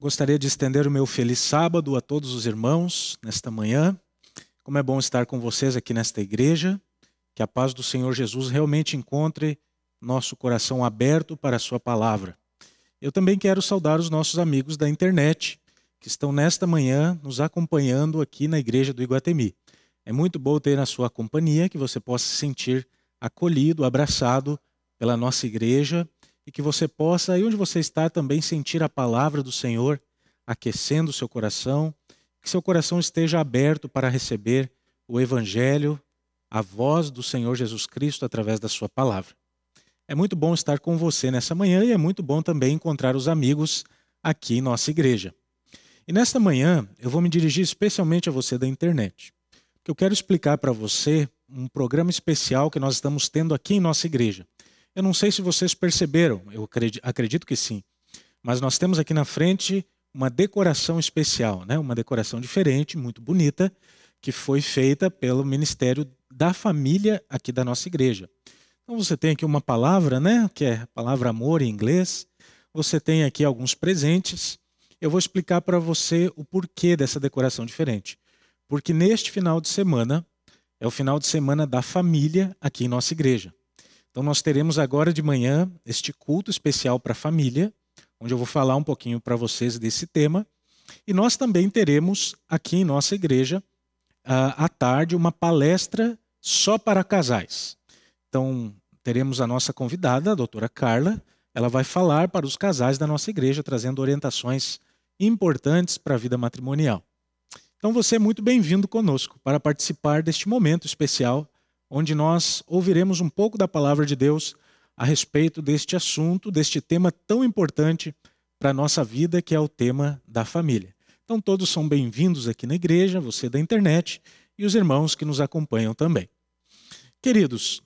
Gostaria de estender o meu feliz sábado a todos os irmãos nesta manhã. Como é bom estar com vocês aqui nesta igreja. Que a paz do Senhor Jesus realmente encontre nosso coração aberto para a Sua palavra. Eu também quero saudar os nossos amigos da internet que estão nesta manhã nos acompanhando aqui na igreja do Iguatemi. É muito bom ter na sua companhia que você possa se sentir acolhido, abraçado pela nossa igreja e que você possa, aí onde você está, também sentir a palavra do Senhor aquecendo o seu coração, que seu coração esteja aberto para receber o Evangelho, a voz do Senhor Jesus Cristo através da sua palavra. É muito bom estar com você nessa manhã e é muito bom também encontrar os amigos aqui em nossa igreja. E nesta manhã eu vou me dirigir especialmente a você da internet, porque eu quero explicar para você um programa especial que nós estamos tendo aqui em nossa igreja. Eu não sei se vocês perceberam, eu acredito, que sim, mas nós temos aqui na frente uma decoração especial, né? uma decoração diferente, muito bonita, que foi feita pelo Ministério da Família aqui da nossa igreja. Então você tem aqui uma palavra, né? que é a palavra amor em inglês, você tem aqui alguns presentes. Eu vou explicar para você o porquê dessa decoração diferente. Porque neste final de semana é o final de semana da família aqui em nossa igreja. Então, nós teremos agora de manhã este culto especial para a família, onde eu vou falar um pouquinho para vocês desse tema. E nós também teremos aqui em nossa igreja, à tarde, uma palestra só para casais. Então, teremos a nossa convidada, a doutora Carla. Ela vai falar para os casais da nossa igreja, trazendo orientações importantes para a vida matrimonial. Então, você é muito bem-vindo conosco para participar deste momento especial onde nós ouviremos um pouco da palavra de Deus a respeito deste assunto, deste tema tão importante para a nossa vida, que é o tema da família. Então, todos são bem-vindos aqui na igreja, você da internet e os irmãos que nos acompanham também. Queridos,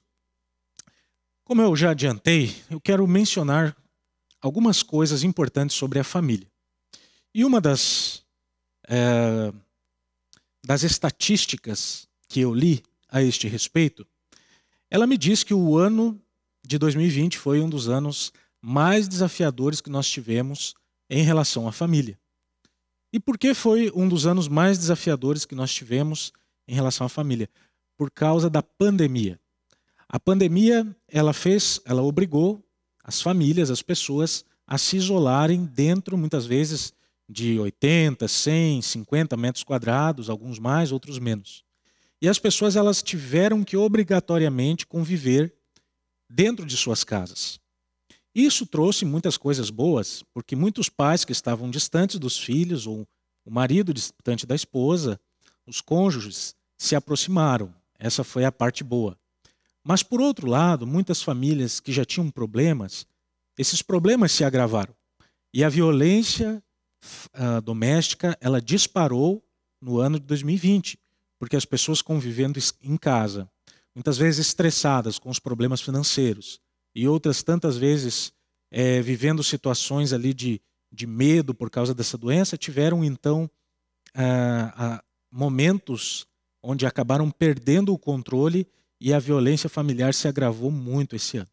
como eu já adiantei, eu quero mencionar algumas coisas importantes sobre a família. E uma das, é, das estatísticas que eu li a este respeito, ela me diz que o ano de 2020 foi um dos anos mais desafiadores que nós tivemos em relação à família. E por que foi um dos anos mais desafiadores que nós tivemos em relação à família? Por causa da pandemia. A pandemia, ela fez, ela obrigou as famílias, as pessoas a se isolarem dentro muitas vezes de 80, 100, 50 metros quadrados, alguns mais, outros menos. E as pessoas elas tiveram que obrigatoriamente conviver dentro de suas casas. Isso trouxe muitas coisas boas, porque muitos pais que estavam distantes dos filhos ou o marido distante da esposa, os cônjuges se aproximaram. Essa foi a parte boa. Mas por outro lado, muitas famílias que já tinham problemas, esses problemas se agravaram. E a violência uh, doméstica, ela disparou no ano de 2020 porque as pessoas convivendo em casa, muitas vezes estressadas com os problemas financeiros e outras tantas vezes é, vivendo situações ali de, de medo por causa dessa doença, tiveram então ah, ah, momentos onde acabaram perdendo o controle e a violência familiar se agravou muito esse ano.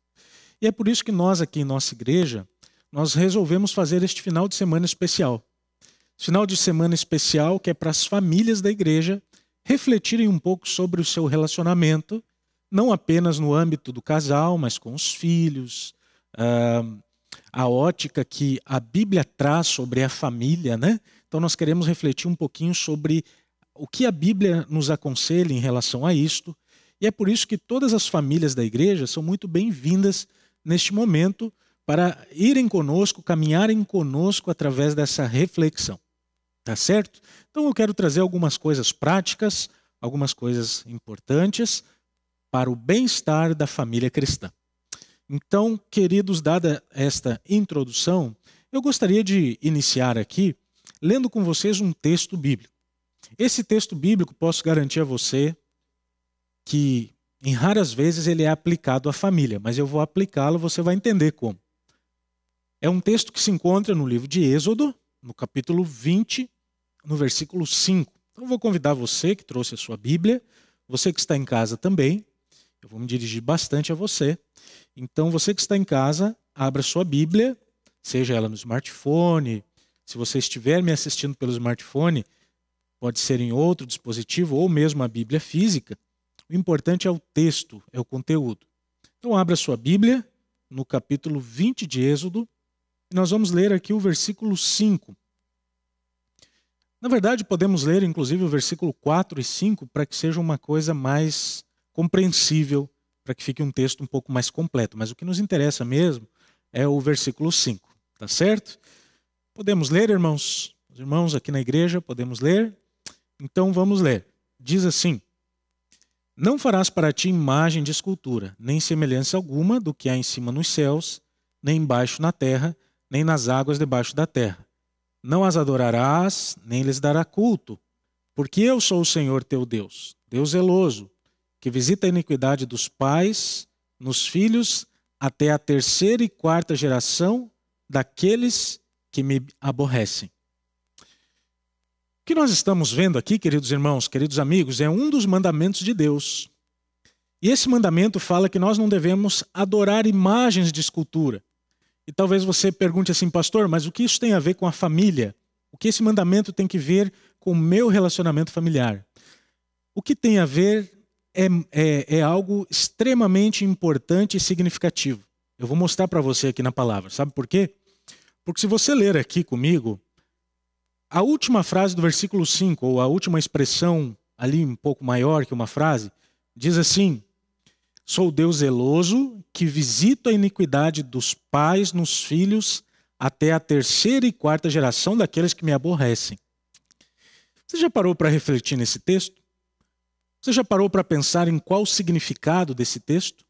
E é por isso que nós aqui em nossa igreja, nós resolvemos fazer este final de semana especial. Final de semana especial que é para as famílias da igreja refletirem um pouco sobre o seu relacionamento, não apenas no âmbito do casal, mas com os filhos, uh, a ótica que a Bíblia traz sobre a família, né? Então nós queremos refletir um pouquinho sobre o que a Bíblia nos aconselha em relação a isto, e é por isso que todas as famílias da igreja são muito bem-vindas neste momento para irem conosco, caminharem conosco através dessa reflexão. Tá certo? Então eu quero trazer algumas coisas práticas, algumas coisas importantes para o bem-estar da família cristã. Então, queridos, dada esta introdução, eu gostaria de iniciar aqui lendo com vocês um texto bíblico. Esse texto bíblico, posso garantir a você que em raras vezes ele é aplicado à família, mas eu vou aplicá-lo, você vai entender como. É um texto que se encontra no livro de Êxodo, no capítulo 20, no versículo 5. Então eu vou convidar você que trouxe a sua Bíblia, você que está em casa também, eu vou me dirigir bastante a você. Então você que está em casa, abra sua Bíblia, seja ela no smartphone, se você estiver me assistindo pelo smartphone, pode ser em outro dispositivo ou mesmo a Bíblia física. O importante é o texto, é o conteúdo. Então abra sua Bíblia no capítulo 20 de Êxodo, e nós vamos ler aqui o versículo 5. Na verdade, podemos ler inclusive o versículo 4 e 5 para que seja uma coisa mais compreensível, para que fique um texto um pouco mais completo. Mas o que nos interessa mesmo é o versículo 5, tá certo? Podemos ler, irmãos? Os irmãos aqui na igreja, podemos ler? Então vamos ler. Diz assim: Não farás para ti imagem de escultura, nem semelhança alguma do que há em cima nos céus, nem embaixo na terra, nem nas águas debaixo da terra não as adorarás, nem lhes dará culto, porque eu sou o Senhor teu Deus, Deus zeloso, que visita a iniquidade dos pais nos filhos até a terceira e quarta geração daqueles que me aborrecem. O que nós estamos vendo aqui, queridos irmãos, queridos amigos, é um dos mandamentos de Deus. E esse mandamento fala que nós não devemos adorar imagens de escultura, e talvez você pergunte assim, pastor, mas o que isso tem a ver com a família? O que esse mandamento tem que ver com o meu relacionamento familiar? O que tem a ver é, é, é algo extremamente importante e significativo. Eu vou mostrar para você aqui na palavra. Sabe por quê? Porque se você ler aqui comigo, a última frase do versículo 5, ou a última expressão ali um pouco maior que uma frase, diz assim: Sou Deus zeloso, que visito a iniquidade dos pais nos filhos até a terceira e quarta geração daqueles que me aborrecem. Você já parou para refletir nesse texto? Você já parou para pensar em qual o significado desse texto?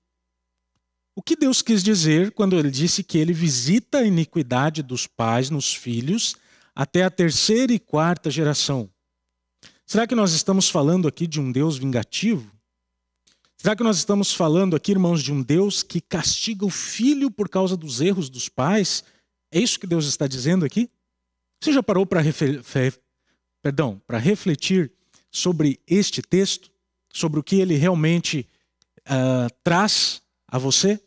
O que Deus quis dizer quando ele disse que ele visita a iniquidade dos pais nos filhos até a terceira e quarta geração? Será que nós estamos falando aqui de um Deus vingativo? Será que nós estamos falando aqui, irmãos, de um Deus que castiga o filho por causa dos erros dos pais? É isso que Deus está dizendo aqui? Você já parou para refer... refletir sobre este texto, sobre o que ele realmente uh, traz a você?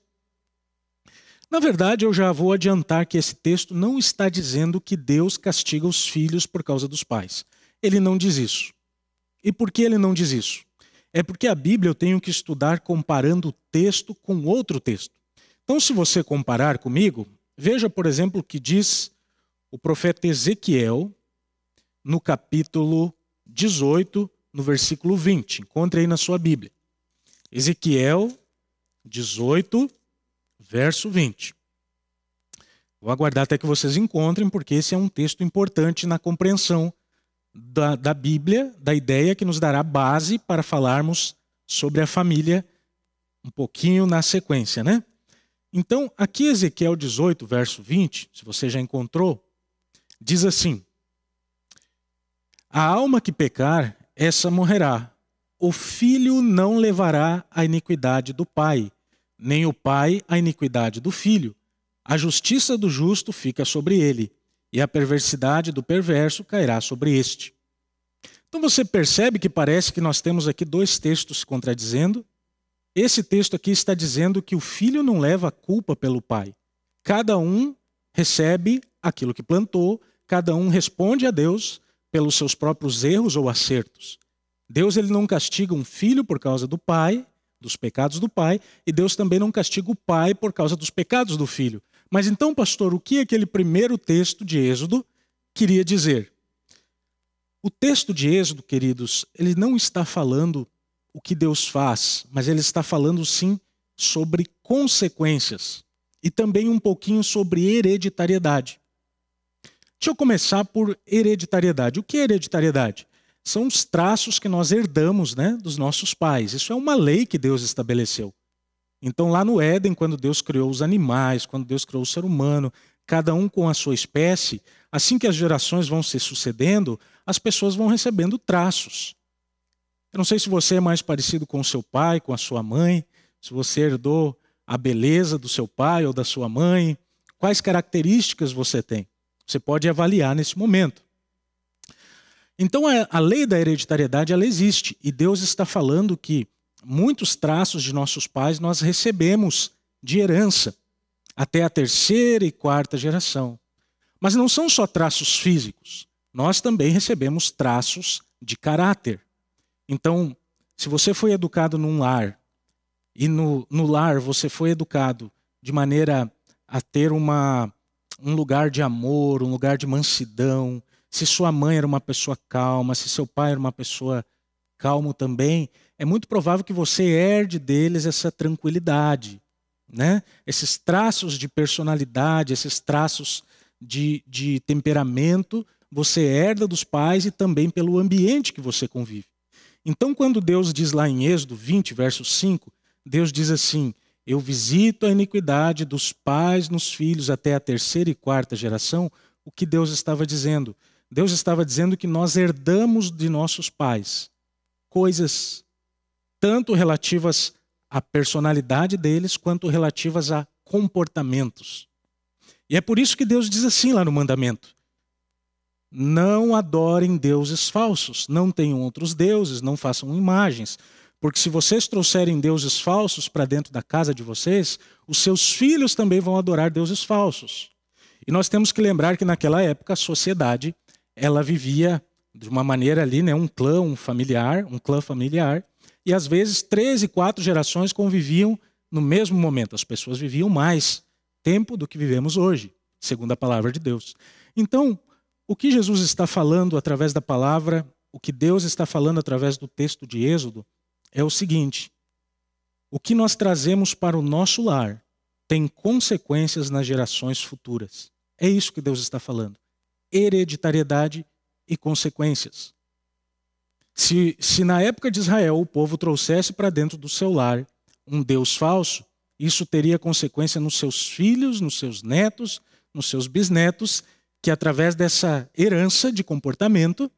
Na verdade, eu já vou adiantar que esse texto não está dizendo que Deus castiga os filhos por causa dos pais. Ele não diz isso. E por que ele não diz isso? é porque a Bíblia eu tenho que estudar comparando o texto com outro texto. Então, se você comparar comigo, veja, por exemplo, o que diz o profeta Ezequiel no capítulo 18, no versículo 20. Encontre aí na sua Bíblia. Ezequiel 18, verso 20. Vou aguardar até que vocês encontrem, porque esse é um texto importante na compreensão da, da Bíblia, da ideia que nos dará base para falarmos sobre a família um pouquinho na sequência, né? Então, aqui Ezequiel 18, verso 20, se você já encontrou, diz assim: A alma que pecar, essa morrerá. O filho não levará a iniquidade do pai, nem o pai a iniquidade do filho. A justiça do justo fica sobre ele, e a perversidade do perverso cairá sobre este. Então você percebe que parece que nós temos aqui dois textos se contradizendo. Esse texto aqui está dizendo que o filho não leva a culpa pelo pai. Cada um recebe aquilo que plantou, cada um responde a Deus pelos seus próprios erros ou acertos. Deus ele não castiga um filho por causa do pai, dos pecados do pai, e Deus também não castiga o pai por causa dos pecados do filho. Mas então, pastor, o que aquele primeiro texto de Êxodo queria dizer? O texto de Êxodo, queridos, ele não está falando o que Deus faz, mas ele está falando sim sobre consequências e também um pouquinho sobre hereditariedade. Deixa eu começar por hereditariedade. O que é hereditariedade? São os traços que nós herdamos né, dos nossos pais. Isso é uma lei que Deus estabeleceu. Então, lá no Éden, quando Deus criou os animais, quando Deus criou o ser humano, cada um com a sua espécie, assim que as gerações vão se sucedendo, as pessoas vão recebendo traços. Eu não sei se você é mais parecido com o seu pai, com a sua mãe, se você herdou a beleza do seu pai ou da sua mãe, quais características você tem. Você pode avaliar nesse momento. Então, a lei da hereditariedade ela existe e Deus está falando que muitos traços de nossos pais nós recebemos de herança até a terceira e quarta geração. Mas não são só traços físicos, nós também recebemos traços de caráter. Então, se você foi educado num lar e no, no lar você foi educado de maneira a ter uma, um lugar de amor, um lugar de mansidão, se sua mãe era uma pessoa calma, se seu pai era uma pessoa calmo também, é muito provável que você herde deles essa tranquilidade, né? esses traços de personalidade, esses traços de, de temperamento, você herda dos pais e também pelo ambiente que você convive. Então, quando Deus diz lá em Êxodo 20, verso 5, Deus diz assim: Eu visito a iniquidade dos pais nos filhos até a terceira e quarta geração. O que Deus estava dizendo? Deus estava dizendo que nós herdamos de nossos pais coisas tanto relativas à personalidade deles quanto relativas a comportamentos. E é por isso que Deus diz assim lá no mandamento: Não adorem deuses falsos, não tenham outros deuses, não façam imagens, porque se vocês trouxerem deuses falsos para dentro da casa de vocês, os seus filhos também vão adorar deuses falsos. E nós temos que lembrar que naquela época a sociedade ela vivia de uma maneira ali, né, um clã, um familiar, um clã familiar, e às vezes três e quatro gerações conviviam no mesmo momento. As pessoas viviam mais tempo do que vivemos hoje, segundo a palavra de Deus. Então, o que Jesus está falando através da palavra, o que Deus está falando através do texto de Êxodo, é o seguinte: o que nós trazemos para o nosso lar tem consequências nas gerações futuras. É isso que Deus está falando. Hereditariedade e consequências. Se, se na época de Israel o povo trouxesse para dentro do seu lar um Deus falso, isso teria consequência nos seus filhos, nos seus netos, nos seus bisnetos, que através dessa herança de comportamento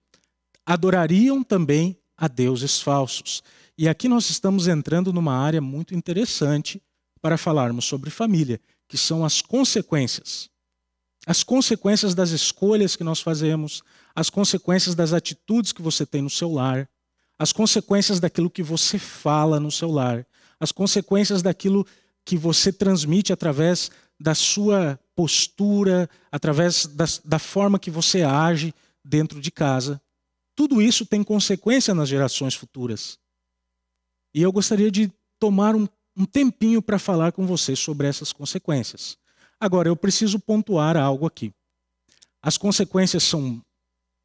adorariam também a deuses falsos. E aqui nós estamos entrando numa área muito interessante para falarmos sobre família, que são as consequências as consequências das escolhas que nós fazemos, as consequências das atitudes que você tem no seu lar, as consequências daquilo que você fala no seu lar, as consequências daquilo que você transmite através da sua postura, através da, da forma que você age dentro de casa. Tudo isso tem consequência nas gerações futuras. E eu gostaria de tomar um, um tempinho para falar com você sobre essas consequências. Agora, eu preciso pontuar algo aqui. As consequências são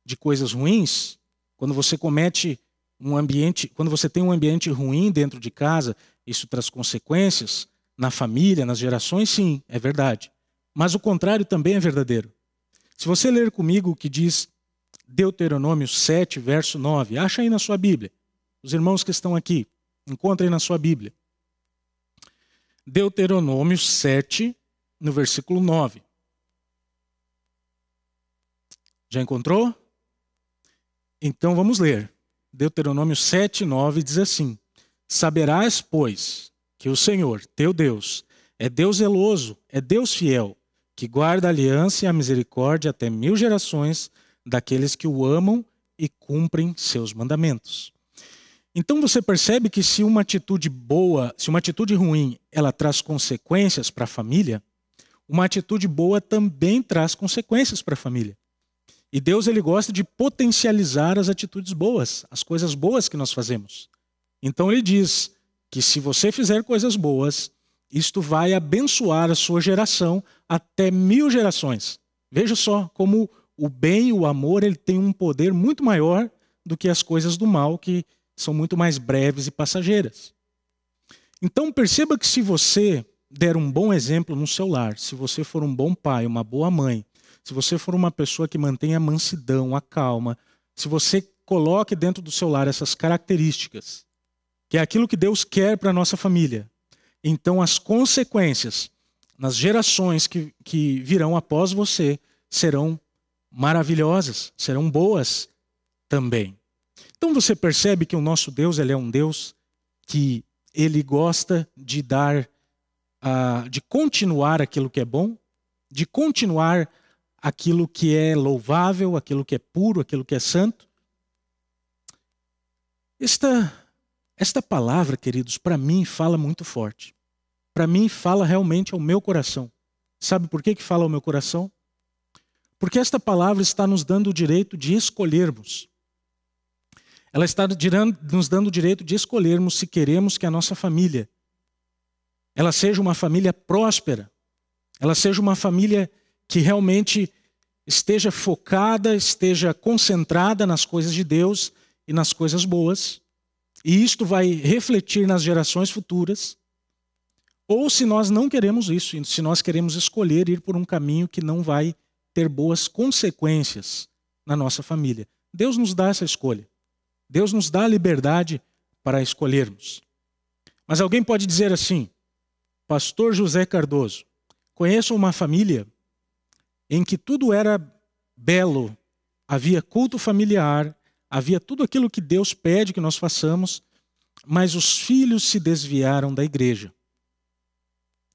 de coisas ruins, quando você comete um ambiente, quando você tem um ambiente ruim dentro de casa, isso traz consequências na família, nas gerações, sim, é verdade. Mas o contrário também é verdadeiro. Se você ler comigo o que diz Deuteronômio 7, verso 9, acha aí na sua Bíblia. Os irmãos que estão aqui, encontrem na sua Bíblia. Deuteronômio 7, no versículo 9. Já encontrou? Então vamos ler. Deuteronômio 7, 9 diz assim: Saberás, pois, que o Senhor, teu Deus, é Deus zeloso, é Deus fiel, que guarda a aliança e a misericórdia até mil gerações daqueles que o amam e cumprem seus mandamentos. Então você percebe que se uma atitude boa, se uma atitude ruim, ela traz consequências para a família, uma atitude boa também traz consequências para a família. E Deus ele gosta de potencializar as atitudes boas, as coisas boas que nós fazemos. Então ele diz que se você fizer coisas boas, isto vai abençoar a sua geração até mil gerações. Veja só como o bem e o amor ele tem um poder muito maior do que as coisas do mal que são muito mais breves e passageiras. Então perceba que se você der um bom exemplo no seu lar, se você for um bom pai, uma boa mãe, se você for uma pessoa que mantém a mansidão, a calma, se você coloque dentro do seu lar essas características, que é aquilo que Deus quer para a nossa família, então as consequências nas gerações que, que virão após você serão maravilhosas, serão boas também. Então você percebe que o nosso Deus ele é um Deus que ele gosta de dar de continuar aquilo que é bom, de continuar aquilo que é louvável, aquilo que é puro, aquilo que é santo. Esta, esta palavra, queridos, para mim fala muito forte. Para mim fala realmente ao meu coração. Sabe por que, que fala ao meu coração? Porque esta palavra está nos dando o direito de escolhermos. Ela está nos dando o direito de escolhermos se queremos que a nossa família ela seja uma família próspera, ela seja uma família que realmente esteja focada, esteja concentrada nas coisas de Deus e nas coisas boas, e isto vai refletir nas gerações futuras, ou se nós não queremos isso, se nós queremos escolher ir por um caminho que não vai ter boas consequências na nossa família. Deus nos dá essa escolha. Deus nos dá a liberdade para escolhermos. Mas alguém pode dizer assim: Pastor José Cardoso, conheço uma família em que tudo era belo, havia culto familiar, havia tudo aquilo que Deus pede que nós façamos, mas os filhos se desviaram da igreja.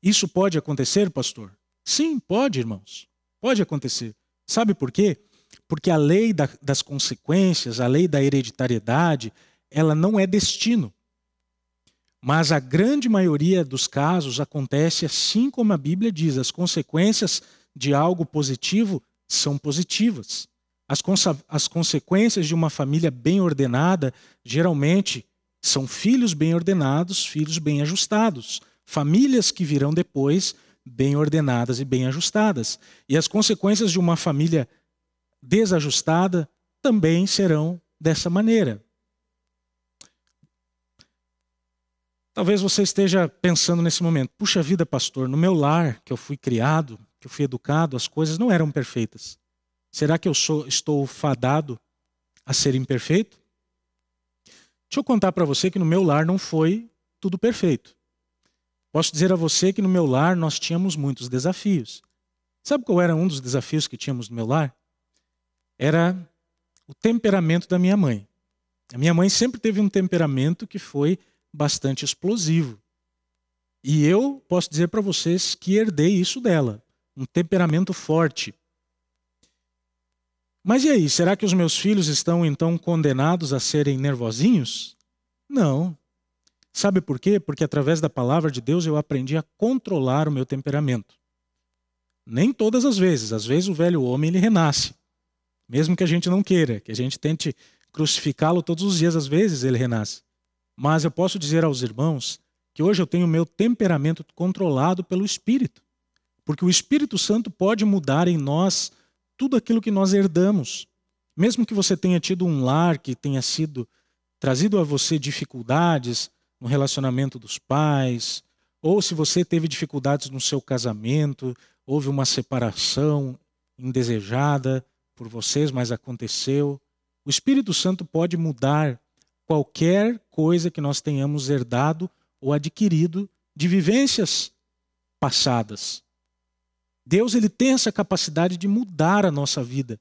Isso pode acontecer, pastor? Sim, pode, irmãos. Pode acontecer. Sabe por quê? Porque a lei da, das consequências, a lei da hereditariedade, ela não é destino. Mas a grande maioria dos casos acontece assim como a Bíblia diz: as consequências de algo positivo são positivas. As, as consequências de uma família bem ordenada geralmente são filhos bem ordenados, filhos bem ajustados, famílias que virão depois bem ordenadas e bem ajustadas. E as consequências de uma família desajustada também serão dessa maneira. Talvez você esteja pensando nesse momento: puxa vida, pastor, no meu lar que eu fui criado, que eu fui educado, as coisas não eram perfeitas. Será que eu sou, estou fadado a ser imperfeito? Deixa eu contar para você que no meu lar não foi tudo perfeito. Posso dizer a você que no meu lar nós tínhamos muitos desafios. Sabe qual era um dos desafios que tínhamos no meu lar? Era o temperamento da minha mãe. A minha mãe sempre teve um temperamento que foi bastante explosivo. E eu posso dizer para vocês que herdei isso dela, um temperamento forte. Mas e aí, será que os meus filhos estão então condenados a serem nervosinhos? Não. Sabe por quê? Porque através da palavra de Deus eu aprendi a controlar o meu temperamento. Nem todas as vezes, às vezes o velho homem ele renasce. Mesmo que a gente não queira, que a gente tente crucificá-lo todos os dias, às vezes ele renasce. Mas eu posso dizer aos irmãos que hoje eu tenho meu temperamento controlado pelo Espírito. Porque o Espírito Santo pode mudar em nós tudo aquilo que nós herdamos. Mesmo que você tenha tido um lar que tenha sido trazido a você dificuldades no relacionamento dos pais, ou se você teve dificuldades no seu casamento, houve uma separação indesejada por vocês, mas aconteceu, o Espírito Santo pode mudar qualquer coisa que nós tenhamos herdado ou adquirido de vivências passadas. Deus ele tem essa capacidade de mudar a nossa vida.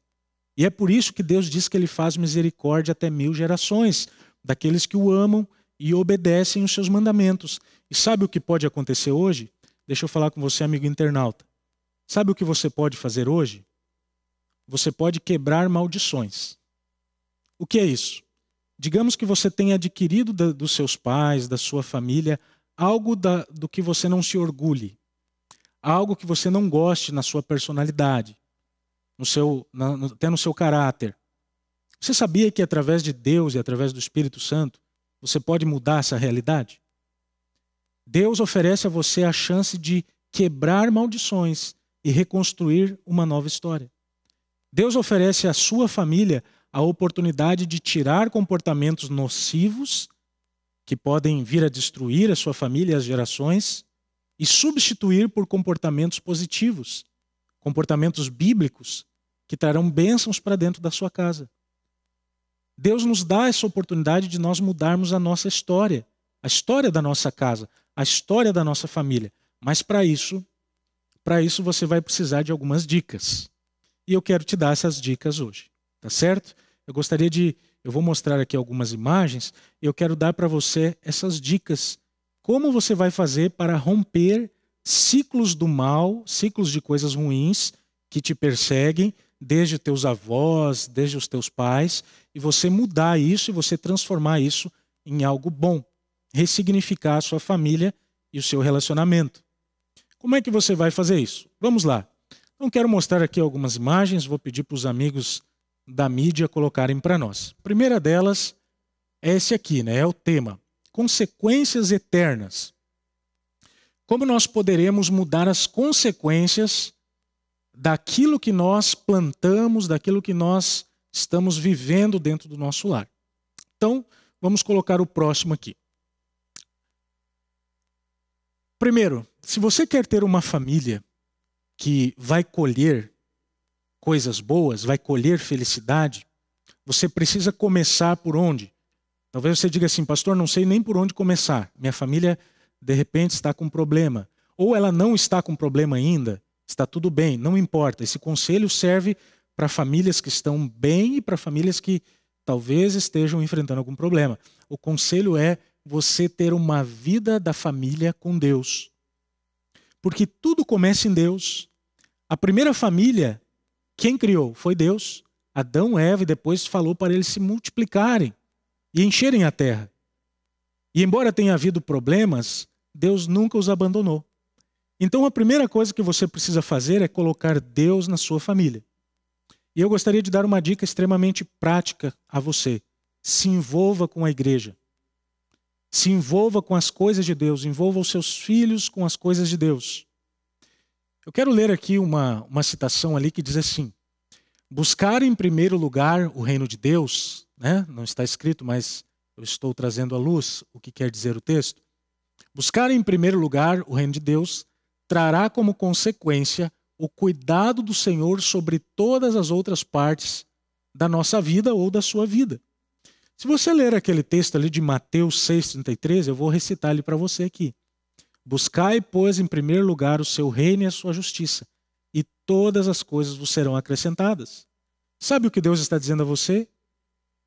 E é por isso que Deus diz que ele faz misericórdia até mil gerações daqueles que o amam e obedecem os seus mandamentos. E sabe o que pode acontecer hoje? Deixa eu falar com você, amigo internauta. Sabe o que você pode fazer hoje? Você pode quebrar maldições. O que é isso? Digamos que você tenha adquirido da, dos seus pais, da sua família, algo da, do que você não se orgulhe, algo que você não goste na sua personalidade, no seu, na, no, até no seu caráter. Você sabia que através de Deus e através do Espírito Santo você pode mudar essa realidade? Deus oferece a você a chance de quebrar maldições e reconstruir uma nova história. Deus oferece à sua família a oportunidade de tirar comportamentos nocivos que podem vir a destruir a sua família e as gerações e substituir por comportamentos positivos, comportamentos bíblicos que trarão bênçãos para dentro da sua casa. Deus nos dá essa oportunidade de nós mudarmos a nossa história, a história da nossa casa, a história da nossa família. Mas para isso, para isso você vai precisar de algumas dicas. E eu quero te dar essas dicas hoje, tá certo? Eu gostaria de, eu vou mostrar aqui algumas imagens, eu quero dar para você essas dicas como você vai fazer para romper ciclos do mal, ciclos de coisas ruins que te perseguem desde teus avós, desde os teus pais, e você mudar isso e você transformar isso em algo bom, ressignificar a sua família e o seu relacionamento. Como é que você vai fazer isso? Vamos lá. Então quero mostrar aqui algumas imagens, vou pedir para os amigos da mídia colocarem para nós. A primeira delas é esse aqui, né? É o tema: consequências eternas. Como nós poderemos mudar as consequências daquilo que nós plantamos, daquilo que nós estamos vivendo dentro do nosso lar? Então, vamos colocar o próximo aqui. Primeiro, se você quer ter uma família que vai colher coisas boas, vai colher felicidade, você precisa começar por onde? Talvez você diga assim, pastor, não sei nem por onde começar. Minha família, de repente, está com problema. Ou ela não está com problema ainda, está tudo bem, não importa. Esse conselho serve para famílias que estão bem e para famílias que talvez estejam enfrentando algum problema. O conselho é você ter uma vida da família com Deus. Porque tudo começa em Deus. A primeira família quem criou? Foi Deus. Adão, Eva e depois falou para eles se multiplicarem e encherem a terra. E embora tenha havido problemas, Deus nunca os abandonou. Então a primeira coisa que você precisa fazer é colocar Deus na sua família. E eu gostaria de dar uma dica extremamente prática a você. Se envolva com a igreja. Se envolva com as coisas de Deus, envolva os seus filhos com as coisas de Deus. Eu quero ler aqui uma, uma citação ali que diz assim: Buscar em primeiro lugar o reino de Deus, né? não está escrito, mas eu estou trazendo à luz o que quer dizer o texto. Buscar em primeiro lugar o reino de Deus trará como consequência o cuidado do Senhor sobre todas as outras partes da nossa vida ou da sua vida. Se você ler aquele texto ali de Mateus 6,33, eu vou recitar ele para você aqui. Buscai, pois, em primeiro lugar o seu reino e a sua justiça, e todas as coisas vos serão acrescentadas. Sabe o que Deus está dizendo a você?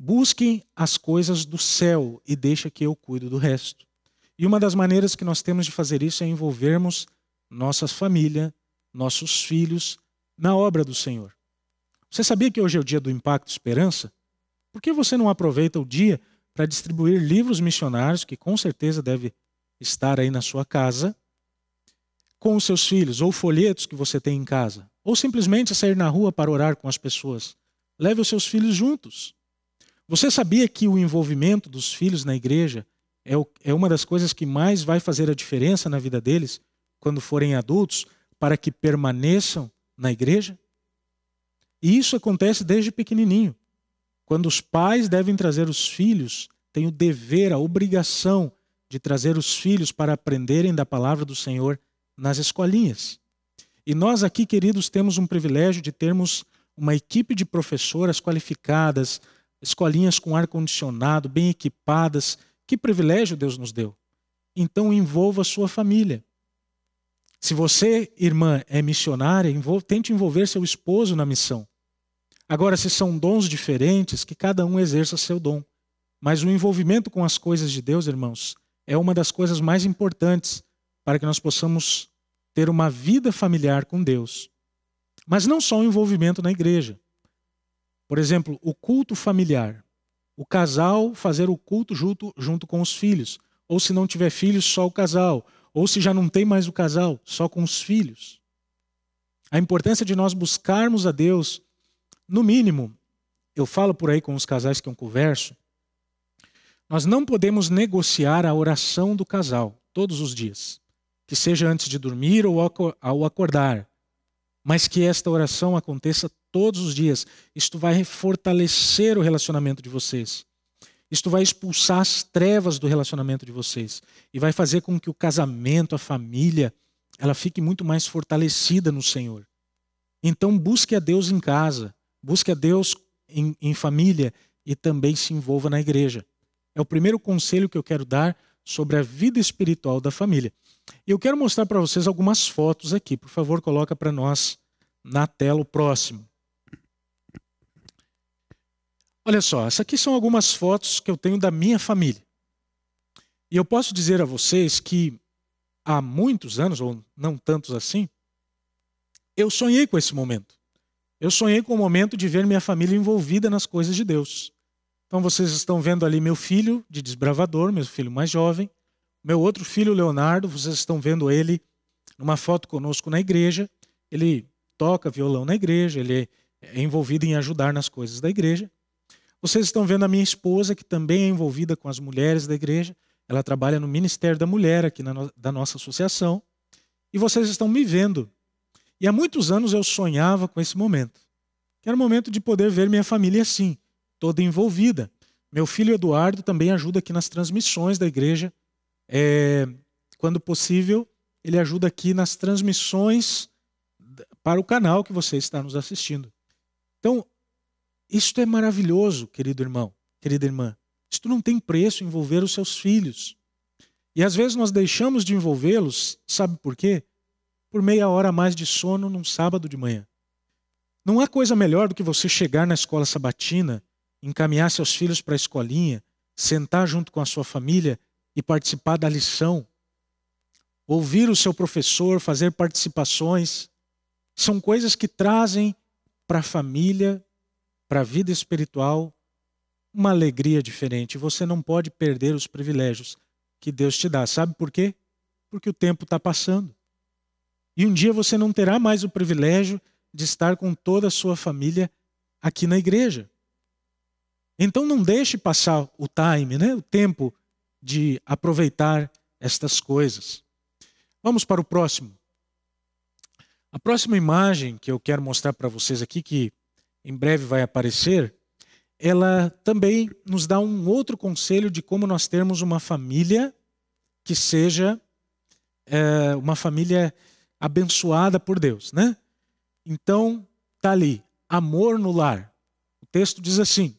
Busquem as coisas do céu e deixa que eu cuido do resto. E uma das maneiras que nós temos de fazer isso é envolvermos nossa família, nossos filhos, na obra do Senhor. Você sabia que hoje é o dia do Impacto Esperança? Por que você não aproveita o dia para distribuir livros missionários, que com certeza deve estar aí na sua casa com os seus filhos, ou folhetos que você tem em casa, ou simplesmente sair na rua para orar com as pessoas. Leve os seus filhos juntos. Você sabia que o envolvimento dos filhos na igreja é, o, é uma das coisas que mais vai fazer a diferença na vida deles quando forem adultos, para que permaneçam na igreja? E isso acontece desde pequenininho. Quando os pais devem trazer os filhos, têm o dever, a obrigação de trazer os filhos para aprenderem da palavra do Senhor nas escolinhas. E nós aqui, queridos, temos um privilégio de termos uma equipe de professoras qualificadas, escolinhas com ar-condicionado, bem equipadas. Que privilégio Deus nos deu! Então envolva a sua família. Se você, irmã, é missionária, tente envolver seu esposo na missão. Agora, se são dons diferentes, que cada um exerça seu dom. Mas o envolvimento com as coisas de Deus, irmãos, é uma das coisas mais importantes para que nós possamos ter uma vida familiar com Deus. Mas não só o envolvimento na igreja. Por exemplo, o culto familiar. O casal fazer o culto junto, junto com os filhos. Ou se não tiver filhos, só o casal. Ou se já não tem mais o casal, só com os filhos. A importância de nós buscarmos a Deus, no mínimo, eu falo por aí com os casais que eu converso, nós não podemos negociar a oração do casal todos os dias, que seja antes de dormir ou ao acordar, mas que esta oração aconteça todos os dias. Isto vai fortalecer o relacionamento de vocês. Isto vai expulsar as trevas do relacionamento de vocês e vai fazer com que o casamento, a família, ela fique muito mais fortalecida no Senhor. Então busque a Deus em casa, busque a Deus em, em família e também se envolva na igreja. É o primeiro conselho que eu quero dar sobre a vida espiritual da família. Eu quero mostrar para vocês algumas fotos aqui. Por favor, coloca para nós na tela o próximo. Olha só, essas aqui são algumas fotos que eu tenho da minha família. E eu posso dizer a vocês que há muitos anos, ou não tantos assim, eu sonhei com esse momento. Eu sonhei com o momento de ver minha família envolvida nas coisas de Deus. Então vocês estão vendo ali meu filho de desbravador, meu filho mais jovem, meu outro filho Leonardo, vocês estão vendo ele numa foto conosco na igreja. Ele toca violão na igreja, ele é envolvido em ajudar nas coisas da igreja. Vocês estão vendo a minha esposa, que também é envolvida com as mulheres da igreja. Ela trabalha no Ministério da Mulher aqui na, da nossa associação. E vocês estão me vendo. E há muitos anos eu sonhava com esse momento. Que era o momento de poder ver minha família assim toda envolvida. Meu filho Eduardo também ajuda aqui nas transmissões da igreja. É, quando possível, ele ajuda aqui nas transmissões para o canal que você está nos assistindo. Então, isto é maravilhoso, querido irmão, querida irmã. Isto não tem preço envolver os seus filhos. E às vezes nós deixamos de envolvê-los, sabe por quê? Por meia hora a mais de sono num sábado de manhã. Não há coisa melhor do que você chegar na escola sabatina encaminhar seus filhos para a escolinha, sentar junto com a sua família e participar da lição, ouvir o seu professor, fazer participações, são coisas que trazem para a família, para a vida espiritual, uma alegria diferente. Você não pode perder os privilégios que Deus te dá. Sabe por quê? Porque o tempo está passando. E um dia você não terá mais o privilégio de estar com toda a sua família aqui na igreja. Então não deixe passar o time, né? o tempo de aproveitar estas coisas. Vamos para o próximo. A próxima imagem que eu quero mostrar para vocês aqui, que em breve vai aparecer, ela também nos dá um outro conselho de como nós termos uma família que seja é, uma família abençoada por Deus, né? Então, tá ali, amor no lar. O texto diz assim: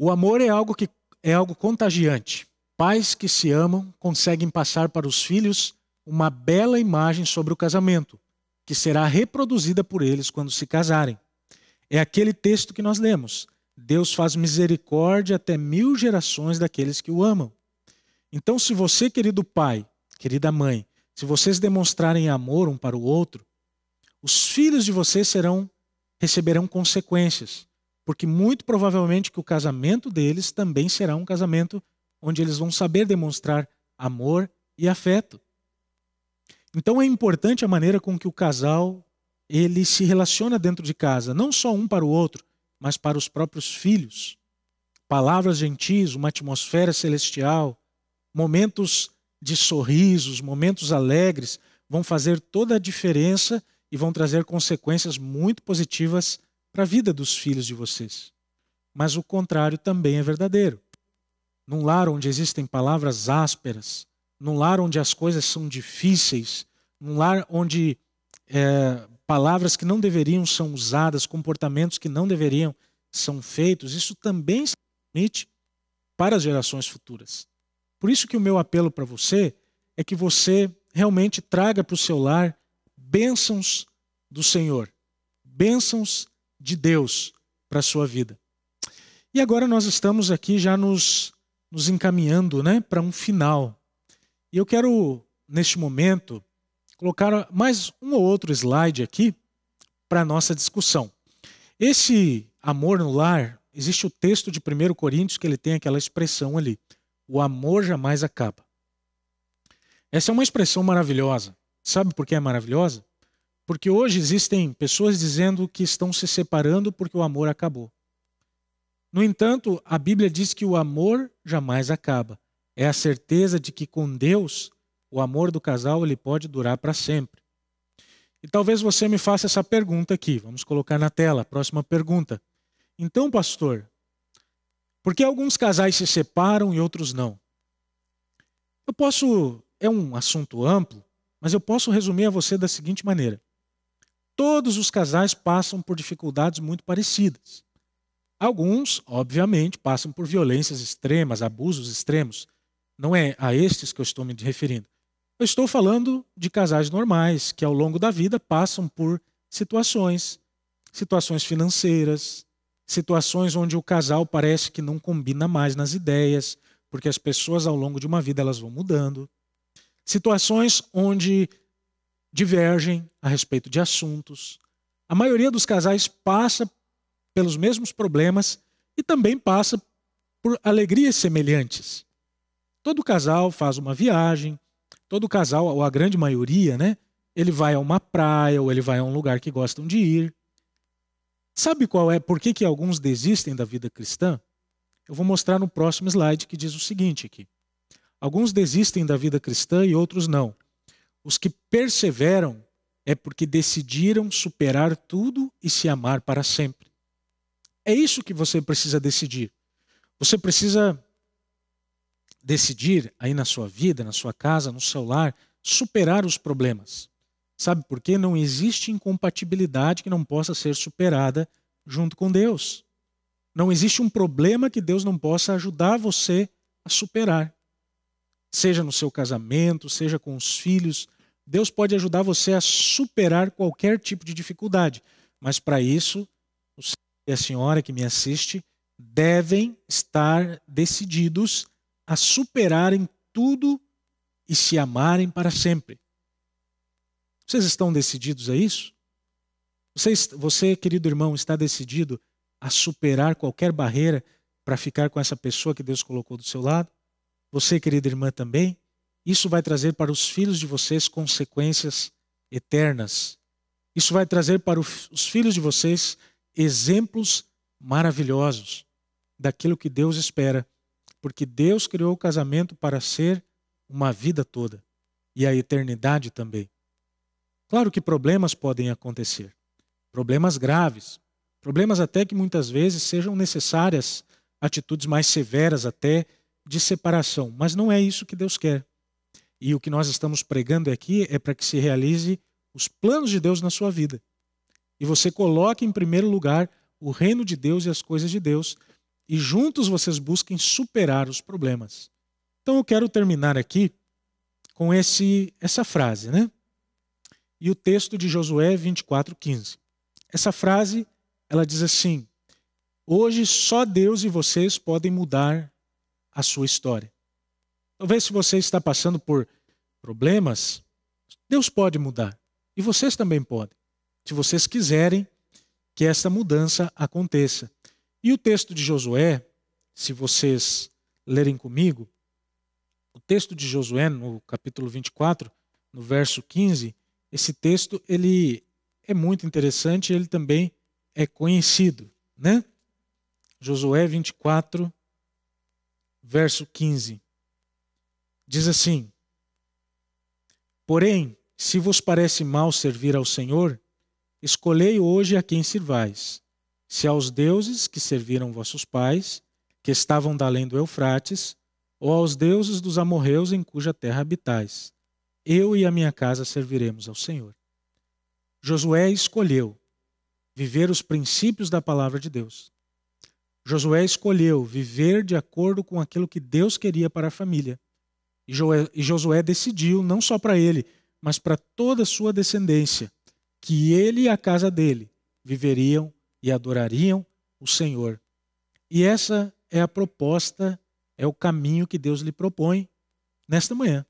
o amor é algo que é algo contagiante. Pais que se amam conseguem passar para os filhos uma bela imagem sobre o casamento, que será reproduzida por eles quando se casarem. É aquele texto que nós lemos. Deus faz misericórdia até mil gerações daqueles que o amam. Então, se você, querido pai, querida mãe, se vocês demonstrarem amor um para o outro, os filhos de vocês serão receberão consequências porque muito provavelmente que o casamento deles também será um casamento onde eles vão saber demonstrar amor e afeto. Então é importante a maneira com que o casal ele se relaciona dentro de casa, não só um para o outro, mas para os próprios filhos. Palavras gentis, uma atmosfera celestial, momentos de sorrisos, momentos alegres vão fazer toda a diferença e vão trazer consequências muito positivas para a vida dos filhos de vocês. Mas o contrário também é verdadeiro. Num lar onde existem palavras ásperas, num lar onde as coisas são difíceis, num lar onde é, palavras que não deveriam são usadas, comportamentos que não deveriam são feitos, isso também se permite para as gerações futuras. Por isso que o meu apelo para você é que você realmente traga para o seu lar bênçãos do Senhor, bênçãos de Deus para a sua vida. E agora nós estamos aqui já nos, nos encaminhando né, para um final. E eu quero, neste momento, colocar mais um ou outro slide aqui para a nossa discussão. Esse amor no lar, existe o texto de 1 Coríntios que ele tem aquela expressão ali: o amor jamais acaba. Essa é uma expressão maravilhosa. Sabe por que é maravilhosa? Porque hoje existem pessoas dizendo que estão se separando porque o amor acabou. No entanto, a Bíblia diz que o amor jamais acaba. É a certeza de que com Deus o amor do casal ele pode durar para sempre. E talvez você me faça essa pergunta aqui. Vamos colocar na tela, próxima pergunta. Então, pastor, por que alguns casais se separam e outros não? Eu posso, é um assunto amplo, mas eu posso resumir a você da seguinte maneira: Todos os casais passam por dificuldades muito parecidas. Alguns, obviamente, passam por violências extremas, abusos extremos. Não é a estes que eu estou me referindo. Eu estou falando de casais normais que, ao longo da vida, passam por situações, situações financeiras, situações onde o casal parece que não combina mais nas ideias, porque as pessoas ao longo de uma vida elas vão mudando. Situações onde divergem a respeito de assuntos. A maioria dos casais passa pelos mesmos problemas e também passa por alegrias semelhantes. Todo casal faz uma viagem, todo casal, ou a grande maioria, né? Ele vai a uma praia ou ele vai a um lugar que gostam de ir. Sabe qual é por que, que alguns desistem da vida cristã? Eu vou mostrar no próximo slide que diz o seguinte aqui. Alguns desistem da vida cristã e outros não. Os que perseveram é porque decidiram superar tudo e se amar para sempre. É isso que você precisa decidir. Você precisa decidir aí na sua vida, na sua casa, no seu lar, superar os problemas. Sabe por quê? Não existe incompatibilidade que não possa ser superada junto com Deus. Não existe um problema que Deus não possa ajudar você a superar seja no seu casamento, seja com os filhos. Deus pode ajudar você a superar qualquer tipo de dificuldade, mas para isso, o senhor e a senhora que me assiste devem estar decididos a superarem tudo e se amarem para sempre. Vocês estão decididos a isso? Você, você querido irmão, está decidido a superar qualquer barreira para ficar com essa pessoa que Deus colocou do seu lado? Você, querida irmã, também. Isso vai trazer para os filhos de vocês consequências eternas. Isso vai trazer para os filhos de vocês exemplos maravilhosos daquilo que Deus espera, porque Deus criou o casamento para ser uma vida toda e a eternidade também. Claro que problemas podem acontecer, problemas graves, problemas até que muitas vezes sejam necessárias atitudes mais severas até de separação, mas não é isso que Deus quer. E o que nós estamos pregando aqui é para que se realize os planos de Deus na sua vida. E você coloque em primeiro lugar o reino de Deus e as coisas de Deus, e juntos vocês busquem superar os problemas. Então eu quero terminar aqui com esse essa frase, né? E o texto de Josué 24:15. Essa frase, ela diz assim: Hoje só Deus e vocês podem mudar a sua história. Talvez se você está passando por problemas, Deus pode mudar. E vocês também podem, se vocês quiserem que essa mudança aconteça. E o texto de Josué, se vocês lerem comigo, o texto de Josué, no capítulo 24, no verso 15, esse texto ele é muito interessante, ele também é conhecido, né? Josué 24, verso 15. Diz assim: Porém, se vos parece mal servir ao Senhor, escolhei hoje a quem sirvais, se aos deuses que serviram vossos pais, que estavam da além do Eufrates, ou aos deuses dos amorreus em cuja terra habitais. Eu e a minha casa serviremos ao Senhor. Josué escolheu viver os princípios da palavra de Deus. Josué escolheu viver de acordo com aquilo que Deus queria para a família. E, e Josué decidiu, não só para ele, mas para toda a sua descendência, que ele e a casa dele viveriam e adorariam o Senhor. E essa é a proposta, é o caminho que Deus lhe propõe nesta manhã,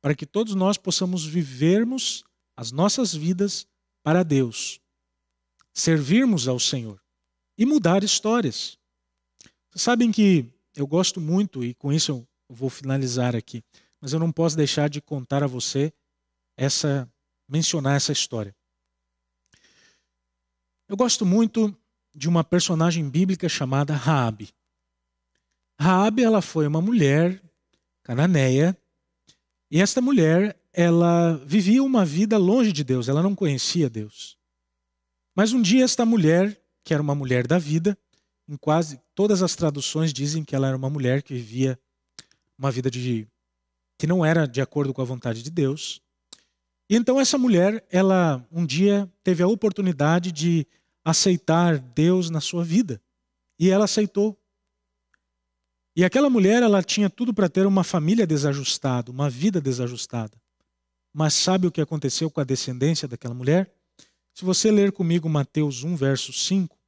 para que todos nós possamos vivermos as nossas vidas para Deus, servirmos ao Senhor e mudar histórias. Vocês sabem que eu gosto muito, e com isso eu vou finalizar aqui, mas eu não posso deixar de contar a você essa, mencionar essa história. Eu gosto muito de uma personagem bíblica chamada Raabe. Raabe, ela foi uma mulher cananeia, e esta mulher, ela vivia uma vida longe de Deus, ela não conhecia Deus. Mas um dia esta mulher, que era uma mulher da vida, em quase todas as traduções dizem que ela era uma mulher que vivia uma vida de que não era de acordo com a vontade de Deus. E então essa mulher, ela um dia teve a oportunidade de aceitar Deus na sua vida. E ela aceitou. E aquela mulher, ela tinha tudo para ter uma família desajustada, uma vida desajustada. Mas sabe o que aconteceu com a descendência daquela mulher? Se você ler comigo Mateus 1, verso 5,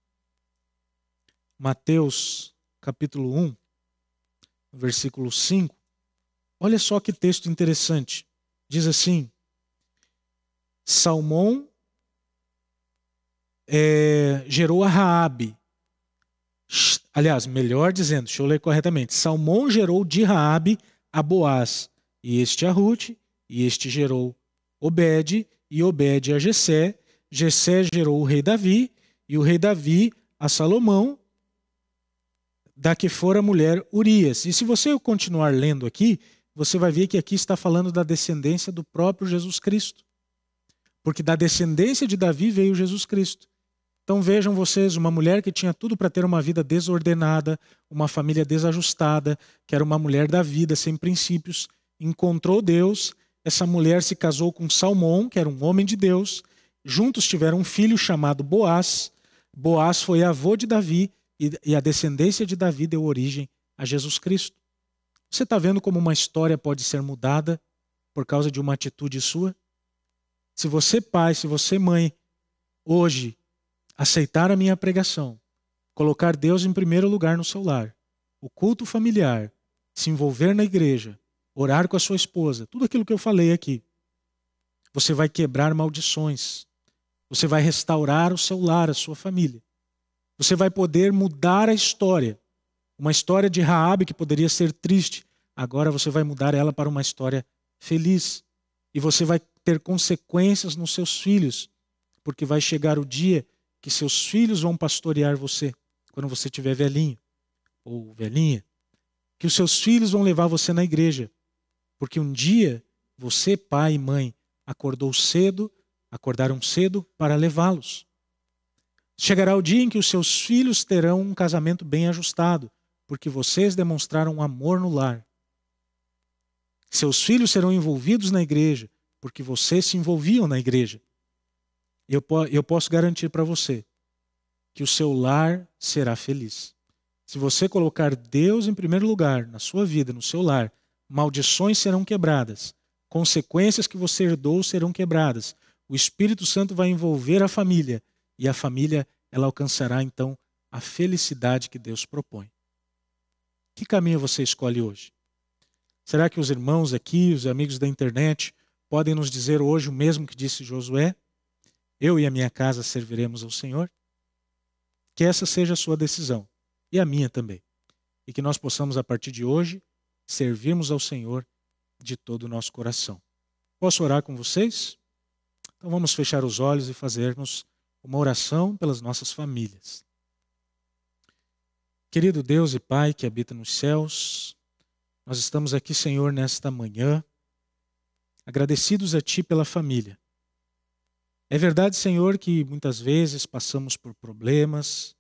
Mateus capítulo 1, versículo 5, olha só que texto interessante. Diz assim: Salmão é, gerou a Raabe. Aliás, melhor dizendo, deixa eu ler corretamente. Salmão gerou de Raabe a Boaz, e este a Ruth, e este gerou Obed, e Obed a Jessé. Jessé gerou o rei Davi, e o rei Davi a Salomão, da que fora mulher Urias. E se você continuar lendo aqui, você vai ver que aqui está falando da descendência do próprio Jesus Cristo. Porque da descendência de Davi veio Jesus Cristo. Então vejam vocês, uma mulher que tinha tudo para ter uma vida desordenada, uma família desajustada, que era uma mulher da vida, sem princípios, encontrou Deus. Essa mulher se casou com Salomão, que era um homem de Deus. Juntos tiveram um filho chamado Boaz. Boaz foi avô de Davi e a descendência de Davi deu origem a Jesus Cristo. Você está vendo como uma história pode ser mudada por causa de uma atitude sua? Se você, pai, se você, mãe, hoje aceitar a minha pregação, colocar Deus em primeiro lugar no seu lar, o culto familiar, se envolver na igreja, orar com a sua esposa, tudo aquilo que eu falei aqui, você vai quebrar maldições, você vai restaurar o seu lar, a sua família. Você vai poder mudar a história. Uma história de Raabe que poderia ser triste, agora você vai mudar ela para uma história feliz. E você vai ter consequências nos seus filhos, porque vai chegar o dia que seus filhos vão pastorear você quando você tiver velhinho ou velhinha, que os seus filhos vão levar você na igreja, porque um dia você, pai e mãe, acordou cedo, acordaram cedo para levá-los. Chegará o dia em que os seus filhos terão um casamento bem ajustado, porque vocês demonstraram amor no lar. Seus filhos serão envolvidos na igreja, porque vocês se envolviam na igreja. Eu, eu posso garantir para você que o seu lar será feliz. Se você colocar Deus em primeiro lugar na sua vida, no seu lar, maldições serão quebradas, consequências que você herdou serão quebradas. O Espírito Santo vai envolver a família e a família ela alcançará então a felicidade que Deus propõe. Que caminho você escolhe hoje? Será que os irmãos aqui, os amigos da internet, podem nos dizer hoje o mesmo que disse Josué? Eu e a minha casa serviremos ao Senhor? Que essa seja a sua decisão e a minha também. E que nós possamos, a partir de hoje, servirmos ao Senhor de todo o nosso coração. Posso orar com vocês? Então vamos fechar os olhos e fazermos uma oração pelas nossas famílias. Querido Deus e Pai que habita nos céus, nós estamos aqui, Senhor, nesta manhã, agradecidos a Ti pela família. É verdade, Senhor, que muitas vezes passamos por problemas,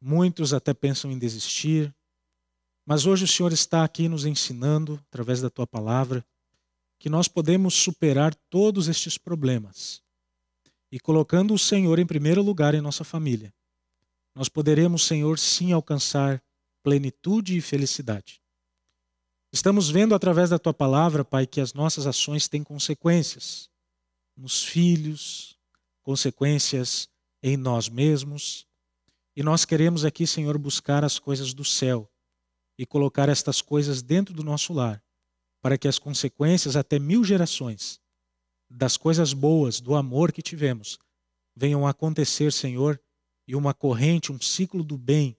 muitos até pensam em desistir, mas hoje o Senhor está aqui nos ensinando, através da Tua palavra, que nós podemos superar todos estes problemas e colocando o Senhor em primeiro lugar em nossa família, nós poderemos, Senhor, sim alcançar plenitude e felicidade. Estamos vendo através da tua palavra, Pai, que as nossas ações têm consequências nos filhos, consequências em nós mesmos. E nós queremos aqui, Senhor, buscar as coisas do céu e colocar estas coisas dentro do nosso lar, para que as consequências até mil gerações das coisas boas, do amor que tivemos, venham acontecer, Senhor, e uma corrente, um ciclo do bem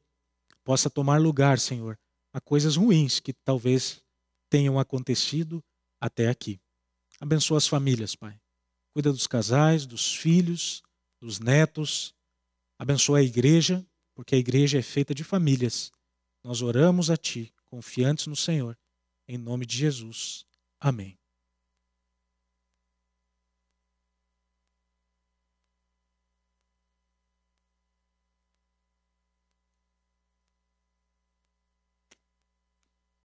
possa tomar lugar, Senhor, a coisas ruins que talvez tenham acontecido até aqui. Abençoa as famílias, Pai. Cuida dos casais, dos filhos, dos netos. Abençoa a igreja, porque a igreja é feita de famílias. Nós oramos a Ti, confiantes no Senhor. Em nome de Jesus. Amém.